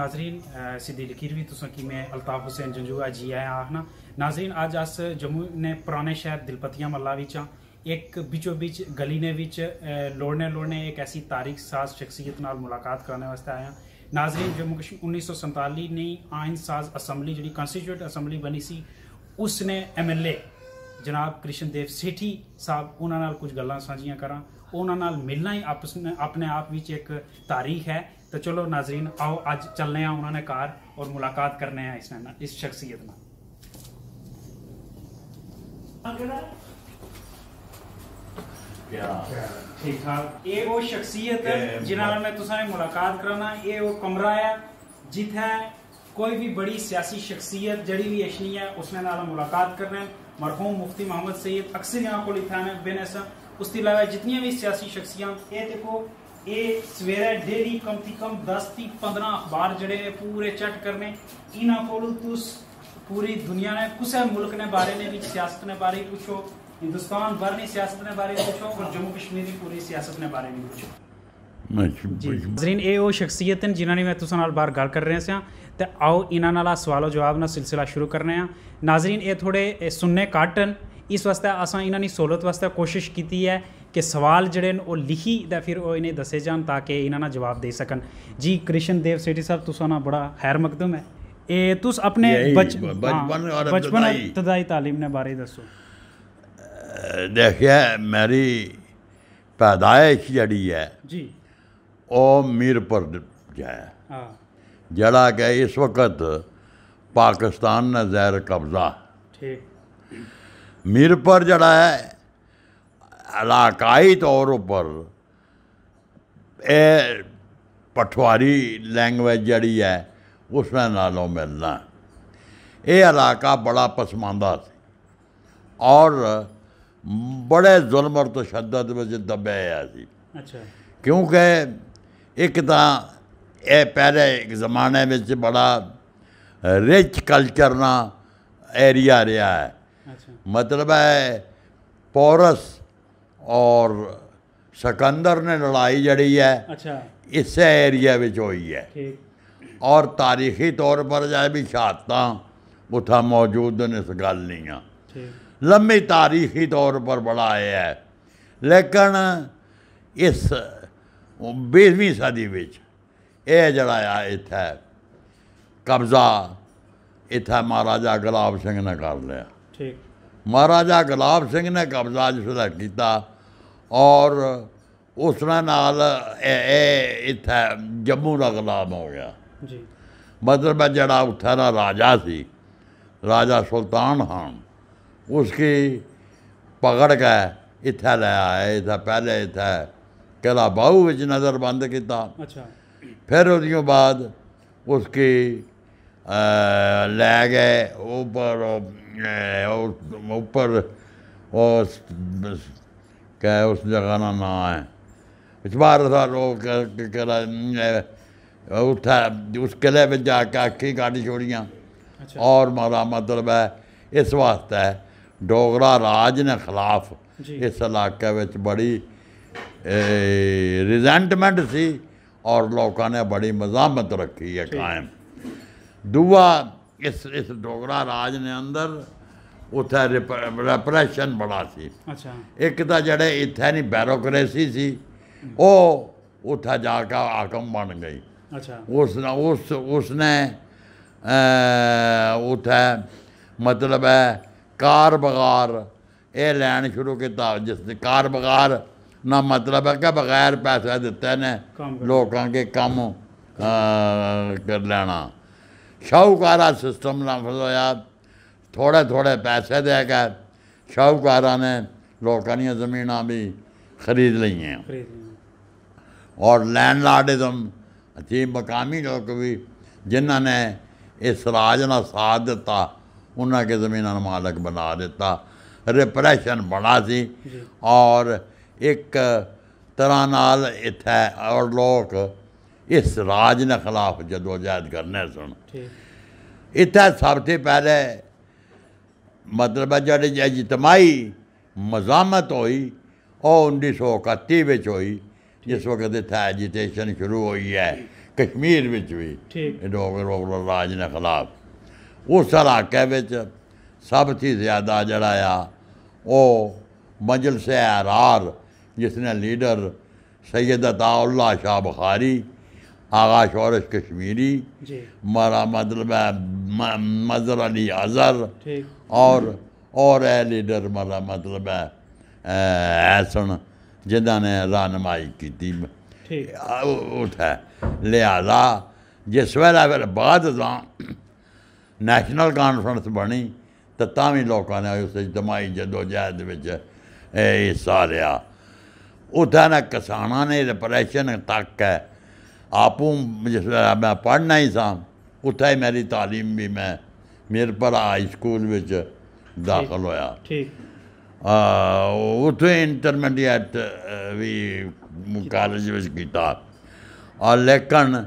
ਨਾਜ਼ਰੀਨ ਸਿੱਧੀ ਲਕੀਰ ਵੀ ਤੁਸਾਂ ਕੀ ਮੈਂ ਅਲਤਾਫ हुसैन ਜੰਜੂਆ ਜੀ ਆਇਆ आखना ਨਾਜ਼ਰੀਨ ਅੱਜ ਅਸ जम्मू ਨੇ ਪੁਰਾਣੇ ਸ਼ਹਿਰ दिलपतिया ਮੱਲਾ ਵਿੱਚ आं ਇੱਕ ਵਿਚੋ ਵਿੱਚ ਗਲੀ ਨੇ ਵਿੱਚ ਲੋੜਨੇ ਲੋੜਨੇ ਇੱਕ ਐਸੀ ਤਾਰੀਖ ਸਾਜ਼ ਸ਼ਖਸੀਅਤ ਨਾਲ ਮੁਲਾਕਾਤ ਕਰਨ ਵਾਸਤੇ ਆਇਆ ਨਾਜ਼ਰੀਨ ਜੰਮੂ ਕਸ਼ਮੀਰ 1947 ਨੇ ਆਇਨ ਸਾਜ਼ ਅਸੈਂਬਲੀ ਜਿਹੜੀ ਕਨਸਟੀਟਿਊਟ ਅਸੈਂਬਲੀ ਬਣੀ ਸੀ ਉਸ ਨੇ ਐਮਐਲਏ ਜਨਾਬ ਕ੍ਰਿਸ਼ਨ ਦੇਵ ਸੇਠੀ ਸਾਹਿਬ ਉਹਨਾਂ ਨਾਲ ਕੁਝ ਗੱਲਾਂ ਸਾਂਝੀਆਂ ਕਰਾਂ ਉਹਨਾਂ ਨਾਲ ਮਿਲਣਾ ਹੀ ਆਪਸ ਆਪਣੇ ਆਪ ਵਿੱਚ ਇੱਕ ਤਾਰੀਖ ਹੈ तो चलो नाजरीन आओ आज चलने हैं उन्होंने कार और मुलाकात करने हैं इसने इस शख्सियत में शख्सियत है मुलाकात कमरा है कोई भी बड़ी सियासी शख्सियत है उसने मुलाकात करना है मरहूम मुफ्ती मोहम्मद सैयद अक्सर को लिखा है अलावा जितनी भी सियासी शख्सियां देखो ਇਹ ਸਵੇਰੇ ਡੇਲੀ ਕਮਤੀ ਕਮ 10 ਤੋਂ 15 ਅਖਬਾਰ ਜਿਹੜੇ ਪੂਰੇ ਚਟ ਕਰਨੇ ਇਹਨਾਂ ਕੋਲੋਂ ਤੁਸ ਪੂਰੀ ਦੁਨੀਆ ਨੇ ਕਿਸੇ ਮੁਲਕ ਨੇ ਬਾਰੇ ਨੇ ਵੀ ਸਿਆਸਤ ਨੇ ਬਾਰੇ ਪੁੱਛੋ ਹਿੰਦੁਸਤਾਨ ਭਰ ਸਿਆਸਤ ਨੇ ਬਾਰੇ ਪੁੱਛੋ ਔਰ ਜੰਮੂ ਕਸ਼ਮੀਰ ਦੀ ਪੂਰੀ ਸਿਆਸਤ ਨੇ ਬਾਰੇ ਵੀ ਪੁੱਛੋ ਜ਼ਰੀਨ ਇਹ ਉਹ ਸ਼ਖਸੀਅਤ ਹਨ ਜਿਨ੍ਹਾਂ ਨੇ ਮੈਂ ਤੁਸਾਂ ਨਾਲ ਬਾਰ ਗੱਲ ਕਰ ਰਿਹਾ ਸੀ ਤੇ ਆਓ ਇਹਨਾਂ ਨਾਲ ਸਵਾਲੋ ਜਵਾਬ ਨਾਲ ਸਿਲਸਿਲਾ ਸ਼ੁਰੂ ਕਰਨੇ ਆ ਨਾਜ਼ਰੀਨ ਇਹ ਥੋੜੇ ਸੁਣਨੇ ਕਾਟਨ ਇਸ ਵਾਸਤੇ ਅਸਾਂ ਇਹਨਾਂ ਦੀ ਸਹੂਲਤ ਵਾਸਤੇ ਕੋਸ਼ਿਸ਼ ਕੀਤੀ ਹੈ कि सवाल जड़े वो लिखी तो फिर वो इन्हें दसे जा इन्होंने जवाब दे सकन जी कृष्ण देव सेठी साहब तुसाना बड़ा खैर मकदम है ए तुस अपने बचपन हाँ, बचपन तदाई तालीम ने बारे दसो देखिए मेरी पैदाइश जड़ी है जी ओ मीरपुर है जड़ा के इस वक्त पाकिस्तान ने जैर कब्जा ठीक मीरपुर जड़ा है इलाकई तौर पर पठवारी लैंग्वेज जड़ी है उसमें नालों मिलना ये इलाका बड़ा पसमांदा और बड़े जुलम और तशद बच्चे दबे आया अच्छा। क्योंकि एक तो यह पहले एक जमाने में बड़ा रिच कल्चर ना एरिया रहा है अच्छा। मतलब है पोरस ਔਰ ਸਿਕੰਦਰ ਨੇ ਲੜਾਈ ਜੜੀ ਹੈ ਅੱਛਾ ਇਸੇ ਏਰੀਆ ਵਿੱਚ ਹੋਈ ਹੈ ਠੀਕ ਔਰ ਤਾਰੀਖੀ ਤੌਰ ਪਰ ਜਾਇ ਵੀ ਸ਼ਹਾਦਤਾਂ ਉਥਾ ਮੌਜੂਦ ਨੇ ਇਸ ਗੱਲ ਨਹੀਂ ਆ ਲੰਮੀ ਤਾਰੀਖੀ ਤੌਰ ਪਰ ਬੜਾ ਆਇਆ ਹੈ ਲੇਕਿਨ ਇਸ 20ਵੀਂ ਸਦੀ ਵਿੱਚ ਇਹ ਜਿਹੜਾ ਆ ਇੱਥੇ ਕਬਜ਼ਾ ਇੱਥੇ ਮਹਾਰਾਜਾ ਗੁਲਾਬ ਸਿੰਘ ਨੇ ਕਰ ਲਿਆ ਠੀਕ ਮਹਾਰਾਜਾ ਗੁਲਾਬ ਸਿੰਘ ਨੇ ਕਬਜ਼ਾ ਜਿਹੜਾ ਕੀਤਾ और उसमें नाल इत्थै जम्मू का गुलाम हो गया जी मतलब मैं जरा दा राजा सी राजा सुल्तान खान उसकी पकड़ के इत आए इत पहले इत किला बाहू बिच नज़रबंद किया अच्छा फिर उस बाद उसकी लै गए उपर उपर क्या उस जगह ना ना आए इस बार था तो लोग उत्थै उस किले में जाके अक्खी गाड़ी छोड़िया अच्छा। और मारा मतलब है इस वास्ते डोगरा राज ने खिलाफ इस इलाके में बड़ी रिजेंटमेंट सी और लोगों ने बड़ी मजामत रखी है कायम दूआ इस इस डोगरा राज ने अंदर ਉੱਥੇ ਰਿਪਰੈਸ਼ਨ ਬੜਾ ਸੀ ਅੱਛਾ ਇੱਕ ਤਾਂ ਜਿਹੜੇ ਇੱਥੇ ਨਹੀਂ ਬੈਰੋਕ੍ਰੇਸੀ ਸੀ ਉਹ ਉੱਥੇ ਜਾ ਕੇ ਹਾਕਮ ਬਣ ਗਈ ਅੱਛਾ ਉਸ ਉਸ ਉਸਨੇ ਉੱਥੇ ਮਤਲਬ ਹੈ ਕਾਰ ਬਗਾਰ ਇਹ ਲੈਣ ਸ਼ੁਰੂ ਕੀਤਾ ਜਿਸ ਕਾਰ ਬਗਾਰ ਨਾ ਮਤਲਬ ਹੈ ਕਿ ਬਗੈਰ ਪੈਸੇ ਦਿੱਤੇ ਨੇ ਲੋਕਾਂ ਕੇ ਕੰਮ ਕਰ ਲੈਣਾ ਸ਼ਾਹੂਕਾਰਾ ਸਿਸਟਮ ਨਾਲ ਫਲੋਇਆ थोड़े थोड़े पैसे देकर शाहूकार ने लोकानिया ज़मीन भी ख़रीद ली हैं और लैंड लार्डिज्म थी मकामी लोग भी जिन्होंने इस राज ना साथ दिता उन्होंने जमीन मालक बना दिता रिप्रैशन बड़ा सी और एक तरह नाल इत और लोग इस राज खिलाफ जदोजहद करने सुन इत सब तो पहले ਮਤਲਬ ਹੈ ਜਿਹੜੀ ਇਜਤਮਾਈ ਮਜ਼ਾਮਤ ਹੋਈ ਉਹ 1931 ਵਿੱਚ ਹੋਈ ਜਿਸ ਵਕਤ ਇੱਥੇ ਐਜੀਟੇਸ਼ਨ ਸ਼ੁਰੂ ਹੋਈ ਹੈ ਕਸ਼ਮੀਰ ਵਿੱਚ ਵੀ ਡਾਕਟਰ ਰੋਬਲ ਰਾਜ ਨੇ ਖਿਲਾਫ ਉਸ ਹਲਾਕੇ ਵਿੱਚ ਸਭ ਤੋਂ ਜ਼ਿਆਦਾ ਜਿਹੜਾ ਆ ਉਹ ਮਜਲਸ ਆਰਾਰ ਜਿਸ ਨੇ ਲੀਡਰ सैद अताउल्ला शाह बखारी आगा शौरश कश्मीरी मारा मतलब मजर अली अज़र ਔਰ ਔਰ ਇਹ ਲੀਡਰ ਮਰਾ ਮਤਲਬ ਹੈ ਐਸਣ ਜਿਨ੍ਹਾਂ ਨੇ ਰਾਨਮਾਈ ਕੀਤੀ ਠੀਕ ਉਠਾ ਲਿਆਦਾ ਜਿਸ ਵੇਲੇ ਫਿਰ ਬਾਅਦ ਦਾ ਨੈਸ਼ਨਲ ਕਾਨਫਰੰਸ ਬਣੀ ਤਾਂ ਤਾਂ ਵੀ ਲੋਕਾਂ ਨੇ ਉਸ ਜਮਾਈ ਜਦੋਂ ਜਹਿਦ ਵਿੱਚ ਇਹ ਹਿੱਸਾ ਲਿਆ ਉੱਥੇ ਨਾ ਕਿਸਾਨਾਂ ਨੇ ਰਿਪਰੈਸ਼ਨ ਤੱਕ ਹੈ ਆਪੂ ਜਿਸ ਮੈਂ ਪੜ੍ਹਨਾ ਹੀ ਸਾਂ ਉੱਥੇ ਹੀ ਮੇਰੀ تعلیم ਵੀ ਮੈਂ मेरे पर हाई स्कूल बिच दाखल होया उत्थें इंटरमीडिएट भी कॉलेज बिच कीता और लेकिन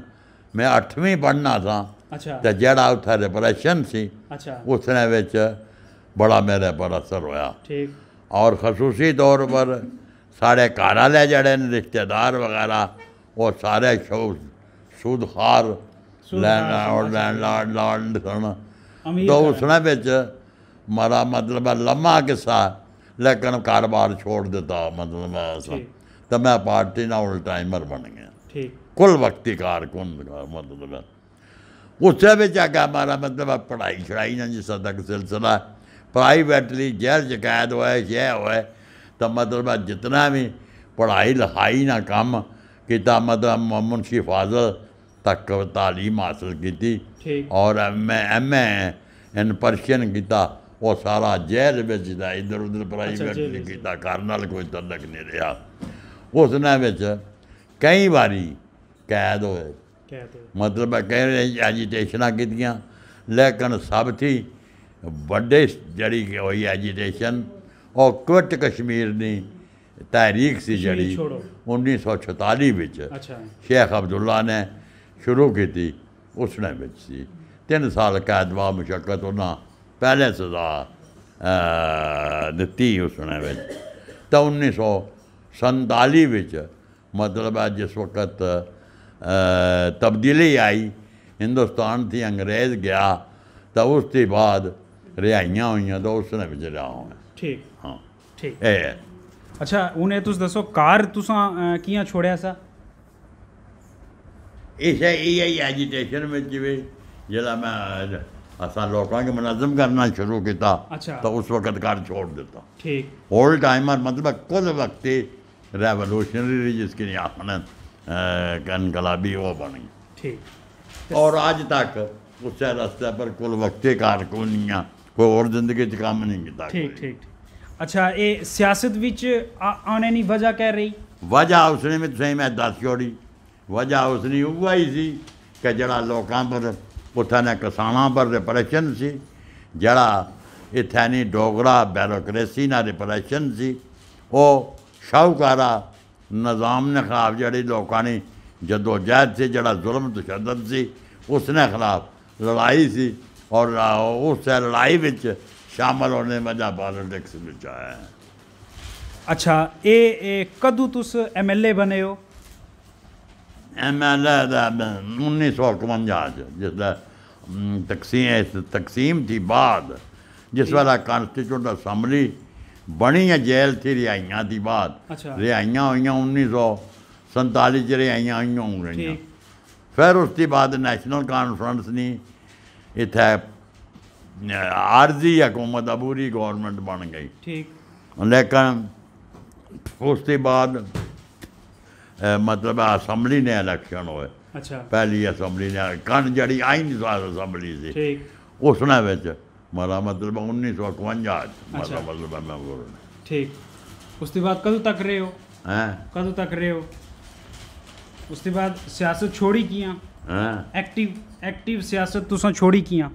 मैं अठवीं पढ़ना था अच्छा। ते जेह्ड़ा उत्थें सी अच्छा। उसने बिच बड़ा मेरे पर असर होया और खसूसी तौर पर साढ़े घर आह्ले जेह्ड़े न रिश्तेदार वगैरा ओह् सारे सूद खार लैंड लैंड लैंड सन ਦੋ ਸੁਣਾ ਵਿੱਚ ਮਾਰਾ ਮਤਲਬ ਲੰਮਾ ਕਿਸਾ ਲੇਕਿਨ ਕਾਰੋਬਾਰ ਛੋੜ ਦਿੱਤਾ ਮਤਲਬ ਐਸਾ ਤਾਂ ਮੈਂ ਪਾਰਟੀ ਨਾਲ ਟਾਈਮਰ ਬਣ ਗਿਆ ਠੀਕ ਕੁੱਲ ਵਕਤੀ ਕਾਰਕੁਨ ਮਤਲਬ ਉਸੇ ਵਿੱਚ ਆ ਗਿਆ ਮਾਰਾ ਮਤਲਬ ਪੜਾਈ ਛੜਾਈ ਨਾ ਜਿਸ ਤੱਕ ਸਿਲਸਿਲਾ ਪ੍ਰਾਈਵੇਟਲੀ ਜੇਲ ਜਗਾਇਦ ਹੋਇਆ ਜੇ ਹੋਇਆ ਤਾਂ ਮਤਲਬ ਜਿਤਨਾ ਵੀ ਪੜਾਈ ਲਹਾਈ ਨਾ ਕੰਮ ਕੀਤਾ ਮਤਲਬ ਮਮਨ ਸ਼ਿਫਾਜ਼ਲ ਤੱਕ ਤਾਲੀਮ ਹਾਸਲ ਕੀਤੀ ਔਰ ਮੈਂ ਐ ਇਨ ਪਰਸ਼ੀਅਨ ਕੀਤਾ ਉਹ ਸਾਰਾ ਜੈਲ ਵਿੱਚ ਦਾ ਇਧਰ ਉਧਰ ਪ੍ਰਾਈਵੇਟ ਕੀਤਾ ਕਰਨ ਨਾਲ ਕੋਈ ਤਲਕ ਨਹੀਂ ਰਿਹਾ ਉਸ ਨਾਲ ਵਿੱਚ ਕਈ ਵਾਰੀ ਕੈਦ ਹੋਏ ਮਤਲਬ ਕਹਿ ਰਹੇ ਐਜੀਟੇਸ਼ਨਾਂ ਕੀਤੀਆਂ ਲੇਕਿਨ ਸਭ ਥੀ ਵੱਡੇ ਜਿਹੜੀ ਹੋਈ ਐਜੀਟੇਸ਼ਨ ਉਹ ਕੁਟ ਕਸ਼ਮੀਰ ਦੀ ਤਾਰੀਖ ਸੀ ਜਿਹੜੀ 1946 ਵਿੱਚ ਅੱਛਾ ਸ਼ੇਖ ਅਬਦੁੱਲਾ ਨੇ ਸ਼ੁਰੂ ਕੀਤੀ ਨੇ ਵਿੱਚ ਸੀ 3 ਸਾਲ ਕੈਦਵਾ ਮੁਸ਼ਕਲ ਉਹਨਾਂ ਪਹਿਲੇ ਸਜ਼ਾ ਦਿੱਤੀ ਨੇ ਵਿੱਚ ਤਾਂ 1947 ਵਿੱਚ ਮਤਲਬ ਹੈ ਜਿਸ ਵਕਤ ਤਬਦੀਲੀ ਆਈ ਹਿੰਦੁਸਤਾਨ ਦੀ ਅੰਗਰੇਜ਼ ਗਿਆ ਤਾਂ ਉਸ ਤੋਂ ਬਾਅਦ ਰਿਹਾਈਆਂ ਹੋਈਆਂ ਤਾਂ ਨੇ ਵਿੱਚ ਰਹਾ ਹਾਂ ਠੀਕ ਹਾਂ ਠੀਕ ਅੱਛਾ ਉਹਨੇ ਤੁਸੀਂ ਦੱਸੋ ਕਾਰ ਤੁਸੀਂ ਕਿਹਾਂ ਛੋੜਿਆ ਸਾ ਇਸ ਹੈ ਇਹ ਇਹੀ ਐਜੀਟੇਸ਼ਨ ਵਿੱਚ ਜਿਵੇਂ ਜਿਹੜਾ ਮੈਂ ਅਸਾਂ ਲੋਕਾਂ ਨੂੰ ਮਨਜ਼ਮ ਕਰਨਾ ਸ਼ੁਰੂ ਕੀਤਾ ਤਾਂ ਉਸ ਵਕਤ ਘਰ ਛੋੜ ਦਿੱਤਾ ਠੀਕ ਹੋਲ ਟਾਈਮਰ ਮਤਲਬ ਕੁੱਲ ਵਕਤ ਰੈਵੋਲੂਸ਼ਨਰੀ ਜਿਸ ਕੇ ਨਹੀਂ ਆਪਣਾ ਗਨਗਲਾਬੀ ਉਹ ਬਣ ਗਈ ਠੀਕ ਔਰ ਅੱਜ ਤੱਕ ਉਸੇ ਰਸਤੇ ਪਰ ਕੁੱਲ ਵਕਤ ਘਰ ਕੋ ਨਹੀਂ ਕੋਈ ਹੋਰ ਜ਼ਿੰਦਗੀ 'ਚ ਕੰਮ ਨਹੀਂ ਕੀਤਾ ਠੀਕ ਠੀਕ ਅੱਛਾ ਇਹ ਸਿਆਸਤ ਵਿੱਚ ਆਉਣੇ ਨਹੀਂ ਵਜ੍ਹਾ ਕਹਿ ਰਹੀ ਵਜ੍ਹਾ ਉਸਨੇ ਮੈਂ ਤੁਸੀਂ ਮੈਂ ਦੱਸ ਛੋੜੀ वजह उसनी उहा ई थी कि जेह्ड़ा लोकां पर उत्थै ने करसानां पर रिप्रैशन सी जेह्ड़ा इत्थै नी डोगरा बैरोक्रेसी ने रिप्रैशन सी ओह् शाहूकारा निज़ाम ने खलाफ जेह्ड़ी लोकां दी जद्दोजहद सी जेह्ड़ा जुल्म तशद्दद सी उसने खलाफ लड़ाई सी और उस लड़ाई बिच शामल होने वजह पॉलिटिक्स बिच आया अच्छा एह् कदूं तुस एमएलए बने हो ਐਮ ਐਲ ਏ ਦਾ 1951 ਜਾਂ ਜਿਸ ਦਾ ਤਕਸੀਮ ਤਕਸੀਮ ਦੀ ਬਾਦ ਜਿਸ ਵਾਲਾ ਕਨਸਟੀਚੂਟ ਅਸੈਂਬਲੀ ਬਣੀ ਹੈ ਜੇਲ ਤੇ ਰਿਆਈਆਂ ਦੀ ਬਾਦ ਰਿਆਈਆਂ ਹੋਈਆਂ 1947 ਚ ਰਿਆਈਆਂ ਹੋਈਆਂ ਹੋਣਗੀਆਂ ਫਿਰ ਉਸ ਦੀ ਬਾਦ ਨੈਸ਼ਨਲ ਕਾਨਫਰੰਸ ਨੇ ਇਥੇ ਆਰਜ਼ੀ ਹਕੂਮਤ ਅਬੂਰੀ ਗਵਰਨਮੈਂਟ ਬਣ ਗਈ ਠੀਕ ਲੇਕਿਨ ਉਸ ਦੇ ਬਾਅਦ ਮਤਲਬ ਅਸੈਂਬਲੀ ਨੇ ਇਲੈਕਸ਼ਨ ਹੋਏ ਅੱਛਾ ਪਹਿਲੀ ਅਸੈਂਬਲੀ ਨੇ ਕਣ ਜਿਹੜੀ ਆਈ ਨਹੀਂ ਸਾਰ ਅਸੈਂਬਲੀ ਸੀ ਠੀਕ ਉਸ ਨਾਲ ਵਿੱਚ ਮਾਰਾ ਮਤਲਬ 1951 ਚ ਮਾਰਾ ਮਤਲਬ ਮੈਂ ਬੋਲ ਠੀਕ ਉਸ ਤੋਂ ਬਾਅਦ ਕਦੋਂ ਤੱਕ ਰਹੇ ਹੋ ਹੈ ਕਦੋਂ ਤੱਕ ਰਹੇ ਹੋ ਉਸ ਤੋਂ ਬਾਅਦ ਸਿਆਸਤ ਛੋੜੀ ਕੀਆਂ ਹਾਂ ਐਕਟਿਵ ਐਕਟਿਵ ਸਿਆਸਤ ਤੁਸੀਂ ਛੋੜੀ ਕੀਆਂ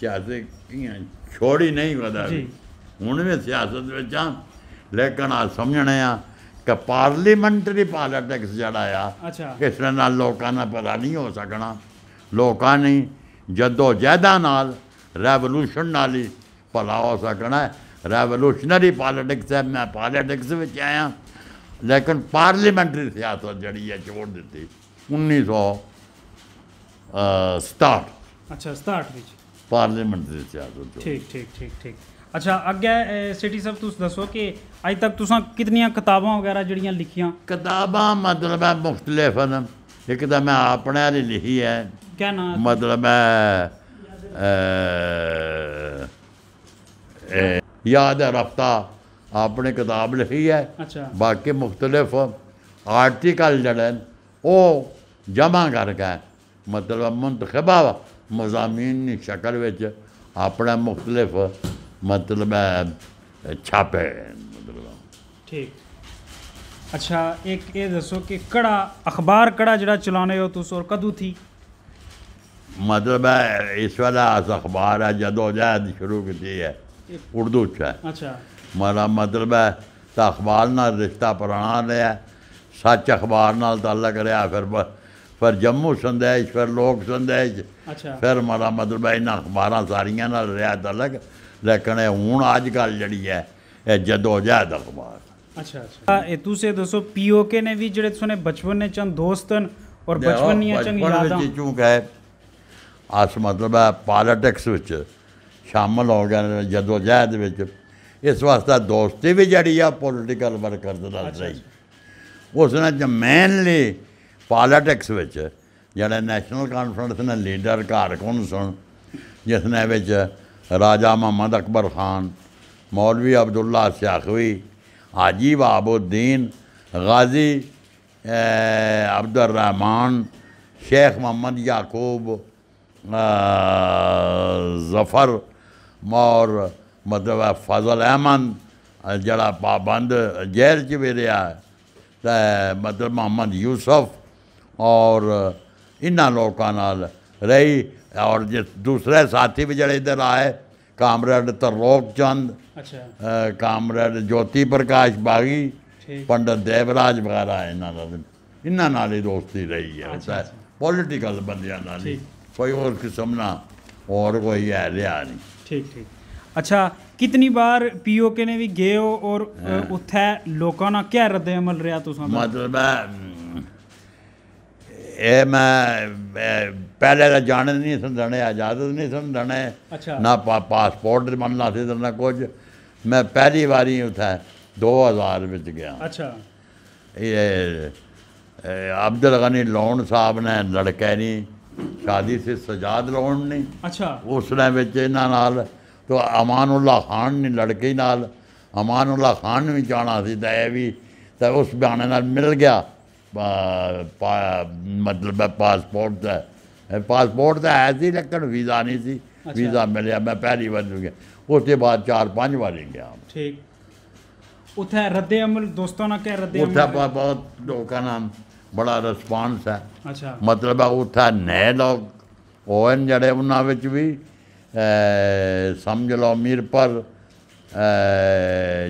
ਸਿਆਸਤ ਕੀਆਂ ਛੋੜੀ ਨਹੀਂ ਵਦਾ ਜੀ ਹੁਣ ਵੀ ਸਿਆਸਤ ਵਿੱਚ ਆ ਲੇਕਿਨ ਆ ਸਮਝਣੇ ਆ ਕਿ ਪਾਰਲੀਮੈਂਟਰੀ ਪੋਲਿਟਿਕਸ ਜਿਹੜਾ ਆ ਕਿਸੇ ਨਾਲ ਲੋਕਾਂ ਨਾਲ ਪਤਾ ਨਹੀਂ ਹੋ ਸਕਣਾ ਲੋਕਾਂ ਨੇ ਜਦੋਂ ਜਿਆਦਾ ਨਾਲ ਰੈਵੋਲੂਸ਼ਨ ਨਾਲ ਹੀ ਭਲਾ ਹੋ ਸਕਣਾ ਰੈਵੋਲੂਸ਼ਨਰੀ ਪੋਲਿਟਿਕਸ ਹੈ ਮੈਂ ਪੋਲਿਟਿਕਸ ਵਿੱਚ ਆਇਆ ਲੇਕਿਨ ਪਾਰਲੀਮੈਂਟਰੀ ਸਿਆਸਤ ਜਿਹੜੀ ਹੈ ਛੋੜ ਦਿੱਤੀ 1900 ਸਟਾਰਟ ਅੱਛਾ ਸਟਾਰਟ ਵਿੱਚ ਪਾਰਲੀਮੈਂਟਰੀ ਸਿਆਸਤ ਠੀਕ ਠੀਕ ਠੀਕ ਠੀਕ ਅੱਛਾ ਅੱਗੇ ਸਿਟੀ ਸਭ ਤੁਸੀਂ ਦੱਸੋ ਕਿ ਅੱਜ ਤੱਕ ਤੁਸੀਂ ਕਿੰਨੀਆਂ ਕਿਤਾਬਾਂ ਵਗੈਰਾ ਜਿਹੜੀਆਂ ਲਿਖੀਆਂ ਕਿਤਾਬਾਂ ਮਤਲਬ ਹੈ ਮੁxtਲਿਫ ਹਨ ਇੱਕ ਤਾਂ ਮੈਂ ਆਪਣੇ ਲਈ ਲਿਖੀ ਹੈ ਕੀ ਨਾਮ ਮਤਲਬ ਹੈ ਯਾਦ ਰਫਤਾ ਆਪਣੇ ਕਿਤਾਬ ਲਿਖੀ ਹੈ ਅੱਛਾ ਬਾਕੀ ਮੁxtਲਿਫ ਆਰਟੀਕਲ ਜਿਹੜੇ ਉਹ ਜਮਾ ਕਰਕੇ ਮਤਲਬ ਮੰਤਖਬਾ ਮਜ਼ਾਮੀਨ ਦੀ ਸ਼ਕਲ ਵਿੱਚ ਆਪਣਾ ਮੁxtਲਿਫ मतलब छापे मतलब ठीक अच्छा एक ये दसो कि कड़ा अखबार कड़ा जरा चलाने हो तुस और कदू थी मतलब इस वाला अखबार है जद शुरू की है उर्दू च अच्छा मेरा मतलब है तो अखबार ना रिश्ता पुराना रहा सच अखबार नाल तल्लक रहा फिर फिर जम्मू संदेश फिर लोक संदेश अच्छा। फिर मेरा मतलब इन अखबार सारिया रहा तल्लक ਹੁਣ ਅੱਜ ਕੱਲ जी है ਇਹ ਜਦੋਜਹਿਦ ਅਖਬਾਰ ਅੱਛਾ ਅੱਛਾ ਇਹ ਤੁਸੀਂ ਦੱਸੋ ਪੀਓਕੇ ਨੇ ਵੀ ਜਿਹੜੇ ਸੁਨੇ ਬਚਪਨ ਨੇ ਚੰਦ ਦੋਸਤਨ ਔਰ ਬਚਪਨੀਆਂ ਚੰਗੀ ਯਾਦਾਂ ਵਿੱਚ ਚੂਕ ਹੈ ਆਸ ਮਤਲਬ ਹੈ ਪੋਲਿਟਿਕਸ ਵਿੱਚ ਸ਼ਾਮਲ ਹੋ ਗਏ ਨੇ ਦੇ ਵਿੱਚ ਇਸ ਵਾਸਤੇ ਦੋਸਤੀ ਵੀ ਜੜੀ ਆ ਪੋਲਿਟੀਕਲ ਵਰਕਰ ਦਾ ਨਾਲ ਰਹੀ ਉਸ ਨੇ ਜ ਮੈਨਲੀ ਪੋਲਿਟਿਕਸ ਵਿੱਚ ਜਿਹੜਾ ਨੈਸ਼ਨਲ ਕਾਨਫਰੰਸ ਨੇ ਲੀਡਰ ਕਾਰਕੁਨ ਸੁਣ ਜਿਸ ਨੇ ਵਿੱਚ राजा मोहम्मद अकबर ख़ान मौलवी अब्दुल्ला सियाखवी आजीब आबुद्दीन गाजी अब्दुलरहमान शेख मोहम्मद याकूब ज़फ़र मौर मतलब फजल अहमद जड़ा पाबंद जेल च भी रहा है मतलब मोहम्मद यूसुफ और इन्होंने लोगों रही और जिस दूसरे साथी भी जड़े इधर आए कामरेड तरलोक चंद अच्छा। कामरेड ज्योति प्रकाश बागी पंडित देवराज वगैरह इन्होंने इन्होंने दोस्ती रही है अच्छा, अच्छा। पॉलिटिकल बंद कोई और किस्म ना और कोई है लिया नहीं ठीक ठीक अच्छा कितनी बार पीओके ने भी गए ਹੋ ਔਰ ਉੱਥੇ ਲੋਕਾਂ ਨਾਲ ਕੀ ਰਦੇ ਅਮਲ ਰਿਹਾ ਤੁਸੀਂ ਮਤਲਬ ਇਹ ਮੈਂ ਪਹਿਲੇ ਤਾਂ ਜਾਣਨ ਨਹੀਂ ਸੰਦਣੇ ਇਜਾਜ਼ਤ ਨਹੀਂ ਸੰਦਣੇ ਨਾ ਪਾਸਪੋਰਟ ਮੰਨਣਾ ਸੀ ਨਾ ਕੁਝ ਮੈਂ ਪਹਿਲੀ ਵਾਰੀ ਉਥਾ 2000 ਵਿੱਚ ਗਿਆ ਅੱਛਾ ਇਹ अब्दुल गनी लौन साहब ने लड़कैनी शादी से सजाद लौन ने अच्छा उसने ਵਿੱਚ ਇਹਨਾਂ ਨਾਲ ਤੋ ਅਮਾਨੁੱਲਾ ਖਾਨ ਨੇ ਲੜਕੇ ਨਾਲ ਅਮਾਨੁੱਲਾ ਖਾਨ ਵੀ ਜਾਣਾ ਸੀ ਤਾਂ ਇਹ ਵੀ ਤਾਂ ਉਸ ਬਾਣੇ ਨਾਲ ਮਿਲ ਗਿਆ ਮਤਲਬ ਪਾਸਪੋਰਟ ਦਾ ਪਾਸਪੋਰਟ ਤਾਂ ਹੈ ਸੀ ਲੇਕਿਨ ਵੀਜ਼ਾ ਨਹੀਂ ਸੀ ਵੀਜ਼ਾ ਮਿਲਿਆ ਮੈਂ ਪਹਿਲੀ ਵਾਰ ਗਿਆ ਉਸ ਤੋਂ ਬਾਅਦ ਚਾਰ ਪੰਜ ਵਾਰੀ ਗਿਆ ਠੀਕ ਉੱਥੇ ਰੱਦੇ ਅਮਲ ਦੋਸਤਾਂ ਨਾਲ ਕਹਿ ਰੱਦੇ ਅਮਲ ਉੱਥੇ ਬਹੁਤ ਲੋਕਾਂ ਨਾਲ ਬੜਾ ਰਿਸਪਾਂਸ ਹੈ ਅੱਛਾ ਮਤਲਬ ਹੈ ਉੱਥੇ ਨਏ ਲੋਕ ਹੋਣ ਜਿਹੜੇ ਉਹਨਾਂ ਵਿੱਚ ਵੀ ਸਮਝ ਲਓ ਮੀਰਪੁਰ